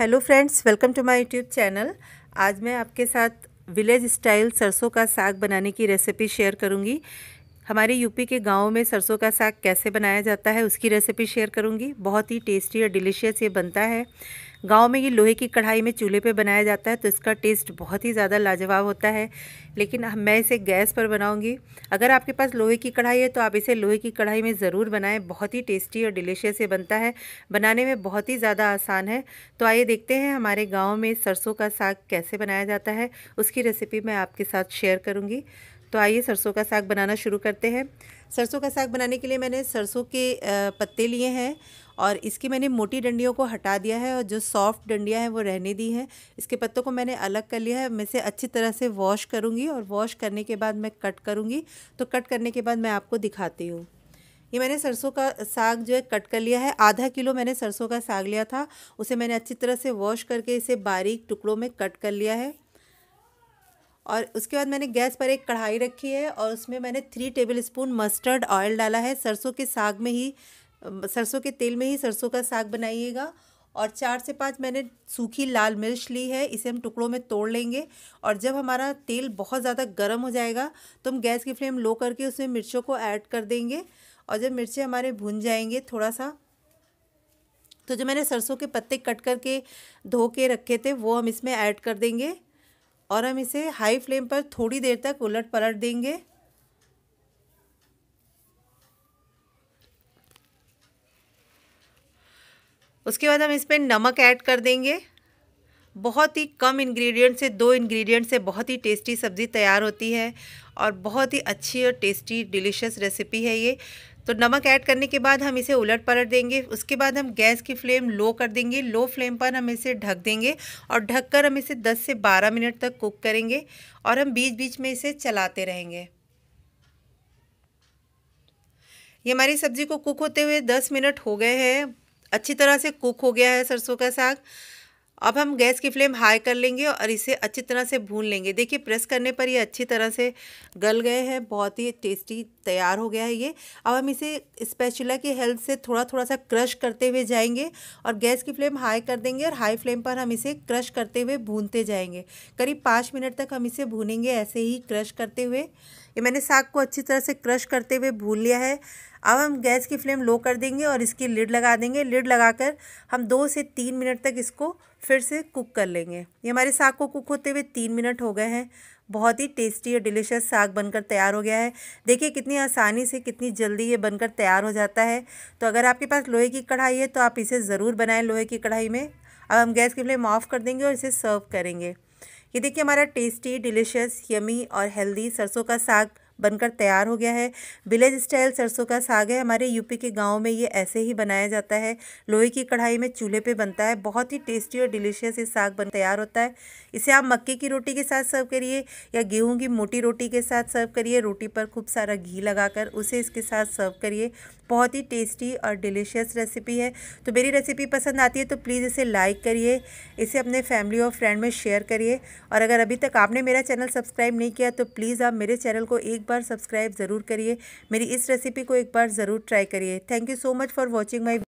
hello friends welcome to my YouTube channel आज मैं आपके साथ विलेज स्टाइल सरसों का साग बनाने की रेसिपी शेयर करूंगी हमारे यूपी के गाँव में सरसों का साग कैसे बनाया जाता है उसकी रेसिपी शेयर करूंगी बहुत ही टेस्टी और डिलीशियस ये बनता है गांव में ये लोहे की कढ़ाई में चूल्हे पे बनाया जाता है तो इसका टेस्ट बहुत ही ज़्यादा लाजवाब होता है लेकिन मैं इसे गैस पर बनाऊंगी अगर आपके पास लोहे की कढ़ाई है तो आप इसे लोहे की कढ़ाई में ज़रूर बनाएं बहुत ही टेस्टी और डिलीशियस ये बनता है बनाने में बहुत ही ज़्यादा आसान है तो आइए देखते हैं हमारे गाँव में सरसों का साग कैसे बनाया जाता है उसकी रेसिपी मैं आपके साथ शेयर करूँगी तो आइए सरसों का साग बनाना शुरू करते हैं सरसों का साग बनाने के लिए मैंने सरसों के पत्ते लिए हैं और इसकी मैंने मोटी डंडियों को हटा दिया है और जो सॉफ्ट डंडियाँ हैं वो रहने दी हैं इसके पत्तों को मैंने अलग कर लिया है मैं इसे अच्छी तरह से वॉश करूँगी और वॉश करने के बाद मैं कट करूँगी तो कट करने के बाद मैं आपको दिखाती हूँ ये मैंने सरसों का साग जो है कट कर लिया है आधा किलो मैंने सरसों का साग लिया था उसे मैंने अच्छी तरह से वॉश करके इसे बारीक टुकड़ों में कट कर लिया है और उसके बाद मैंने गैस पर एक कढ़ाई रखी है और उसमें मैंने three tablespoon mustard oil डाला है सरसों के साग में ही सरसों के तेल में ही सरसों का साग बनाइएगा और चार से पाँच मैंने सूखी लाल मिर्च ली है इसे हम टुकड़ों में तोड़ लेंगे और जब हमारा तेल बहुत ज़्यादा गर्म हो जाएगा तो हम गैस की फ्लेम लो करके उसमें मिर्चों को ऐड कर देंगे और जब मिर्चें हमारे भुन जाएंगे थोड़ा सा तो जो मैंने सरसों के पत्ते कट करके धो के रखे थे वो हम इसमें ऐड कर देंगे और हम इसे हाई फ्लेम पर थोड़ी देर तक उलट पलट देंगे उसके बाद हम इसमें नमक ऐड कर देंगे बहुत ही कम इंग्रेडिएंट से दो इंग्रेडिएंट से बहुत ही टेस्टी सब्ज़ी तैयार होती है और बहुत ही अच्छी और टेस्टी डिलीशियस रेसिपी है ये तो नमक ऐड करने के बाद हम इसे उलट पलट देंगे उसके बाद हम गैस की फ्लेम लो कर देंगे लो फ्लेम पर हम इसे ढक देंगे और ढककर हम इसे 10 से 12 मिनट तक कुक करेंगे और हम बीच बीच में इसे चलाते रहेंगे ये हमारी सब्ज़ी को कुक होते हुए 10 मिनट हो गए हैं अच्छी तरह से कुक हो गया है सरसों का साग अब हम गैस की फ्लेम हाई कर लेंगे और इसे अच्छी तरह से भून लेंगे देखिए प्रेस करने पर ये अच्छी तरह से गल गए हैं बहुत ही टेस्टी तैयार हो गया है ये अब हम इसे स्पेशला की हेल्प से थोड़ा थोड़ा सा क्रश करते हुए जाएंगे और गैस की फ्लेम हाई कर देंगे और हाई फ्लेम पर हम इसे क्रश करते हुए भूनते जाएंगे करीब पाँच मिनट तक हम इसे भूनेंगे ऐसे ही क्रश करते हुए ये मैंने साग को अच्छी तरह से क्रश करते हुए भून लिया है अब हम गैस की फ्लेम लो कर देंगे और इसकी लिड लगा देंगे लिड लगाकर हम दो से तीन मिनट तक इसको फिर से कुक कर लेंगे ये हमारे साग को कुक होते हुए तीन मिनट हो गए हैं बहुत ही टेस्टी और डिलीशियस साग बनकर तैयार हो गया है देखिए कितनी आसानी से कितनी जल्दी ये बनकर तैयार हो जाता है तो अगर आपके पास लोहे की कढ़ाई है तो आप इसे ज़रूर बनाएं लोहे की कढ़ाई में अब हम गैस की फ्लेम ऑफ़ कर देंगे और इसे सर्व करेंगे ये देखिए हमारा टेस्टी डिलिशियस यमी और हेल्दी सरसों का साग बनकर तैयार हो गया है विलेज स्टाइल सरसों का साग है हमारे यूपी के गाँव में ये ऐसे ही बनाया जाता है लोहे की कढ़ाई में चूल्हे पर बनता है बहुत ही टेस्टी और डिलीशियस ये साग बन तैयार होता है इसे आप मक्के की रोटी के साथ सर्व करिए या गेहूँ की मोटी रोटी के साथ सर्व करिए रोटी पर खूब सारा घी लगाकर उसे इसके साथ सर्व करिए बहुत ही टेस्टी और डिलीशियस रेसिपी है तो मेरी रेसिपी पसंद आती है तो प्लीज़ इसे लाइक करिए इसे अपने फैमिली और फ्रेंड में शेयर करिए और अगर अभी तक आपने मेरा चैनल सब्सक्राइब नहीं किया तो प्लीज़ आप मेरे चैनल को एक पर सब्सक्राइब ज़रूर करिए मेरी इस रेसिपी को एक बार ज़रूर ट्राई करिए thank you so much for watching my